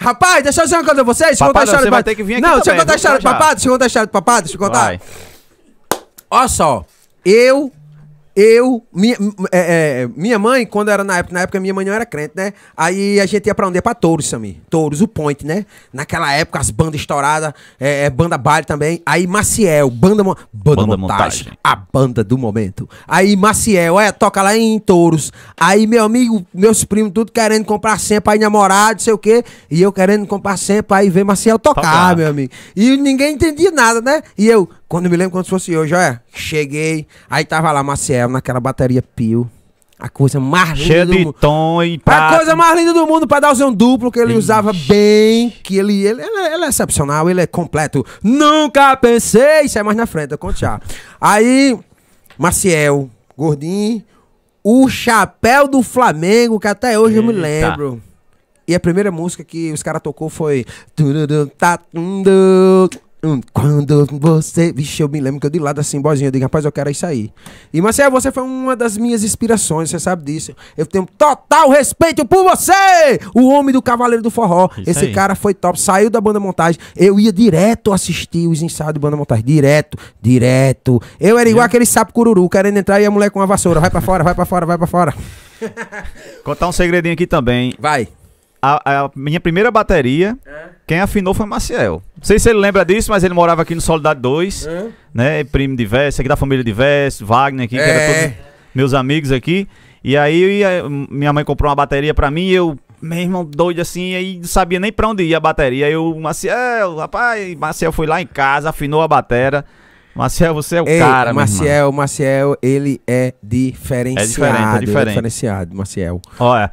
Rapaz, deixa eu dizer uma coisa a vocês. Deixa eu contar a história do papado. Não, deixa eu contar a história do papado. Deixa eu contar a história do papado. Deixa eu contar. Vai. Olha só. Eu eu, minha, é, é, minha mãe, quando era na época, na época minha mãe não era crente, né? Aí a gente ia pra onde? pra Touros, Samir. Touros, o Point, né? Naquela época, as bandas estouradas, é, é banda baile também. Aí Maciel, banda, banda, banda montagem, montagem, a banda do momento. Aí Maciel, é, toca lá em Touros. Aí meu amigo, meus primos, tudo querendo comprar sempre aí namorado, sei o quê. E eu querendo comprar sempre aí ver Maciel tocar, tocar, meu amigo. E ninguém entendia nada, né? E eu, quando eu me lembro quando fosse hoje, olha, é. cheguei, aí tava lá Maciel naquela bateria Pio. A coisa mais linda Cheio do de mundo. tom e pá. A coisa mais linda do mundo, dar pedalzão duplo que ele Ixi. usava bem, que ele, ele, ele, ele, é excepcional, ele é completo. Nunca pensei, isso é mais na frente, eu conto já. Aí, Maciel, gordinho, o chapéu do Flamengo, que até hoje Eita. eu me lembro. E a primeira música que os caras tocou foi... Hum, quando você. Vixe, eu me lembro que eu de lado assim, bozinho. Eu digo, rapaz, eu quero isso aí. E Marcelo, você foi uma das minhas inspirações, você sabe disso. Eu tenho total respeito por você! O homem do Cavaleiro do Forró. Isso Esse aí. cara foi top, saiu da banda montagem. Eu ia direto assistir os ensaios de banda montagem. Direto, direto. Eu era igual é. aquele sapo cururu, querendo entrar e a mulher com uma vassoura. Vai pra fora, vai pra fora, vai pra fora. Contar um segredinho aqui também. Vai. A, a minha primeira bateria. É quem afinou foi Maciel. Não sei se ele lembra disso, mas ele morava aqui no Soldado 2, é. né? Primo de Vess, aqui da família de Vess, Wagner aqui, que é. todos meus amigos aqui. E aí minha mãe comprou uma bateria pra mim e eu, meu irmão, doido assim, aí não sabia nem pra onde ia a bateria. Aí eu, Maciel, rapaz, Maciel foi lá em casa, afinou a bateria. Maciel, você é o Ei, cara, Maciel, Maciel, ele é diferenciado. É diferente, é diferente. É diferenciado, é Maciel. Olha.